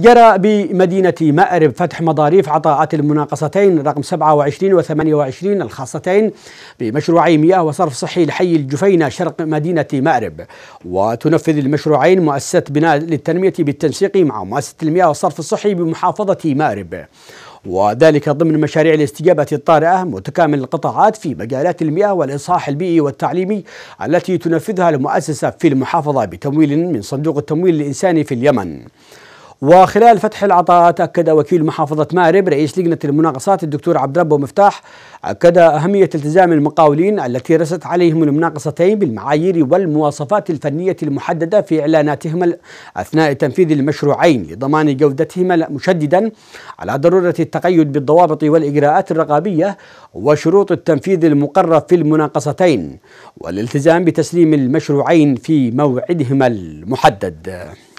جرى بمدينة مأرب فتح مضاريف عطاءات المناقصتين رقم 27 و 28 الخاصتين بمشروعي مياه وصرف صحي لحي الجفينة شرق مدينة مأرب وتنفذ المشروعين مؤسسة بناء للتنمية بالتنسيق مع مؤسسة المياه والصرف الصحي بمحافظة مأرب وذلك ضمن مشاريع الاستجابة الطارئة متكامل القطاعات في مجالات المياه والإصلاح البيئي والتعليمي التي تنفذها المؤسسة في المحافظة بتمويل من صندوق التمويل الإنساني في اليمن وخلال فتح العطاءات أكد وكيل محافظة مأرب رئيس لجنة المناقصات الدكتور عبد ربه مفتاح أكد أهمية التزام المقاولين التي رست عليهم المناقصتين بالمعايير والمواصفات الفنية المحددة في إعلاناتهم أثناء تنفيذ المشروعين لضمان جودتهما مشددا على ضرورة التقيد بالضوابط والإجراءات الرقابية وشروط التنفيذ المقرر في المناقصتين والالتزام بتسليم المشروعين في موعدهما المحدد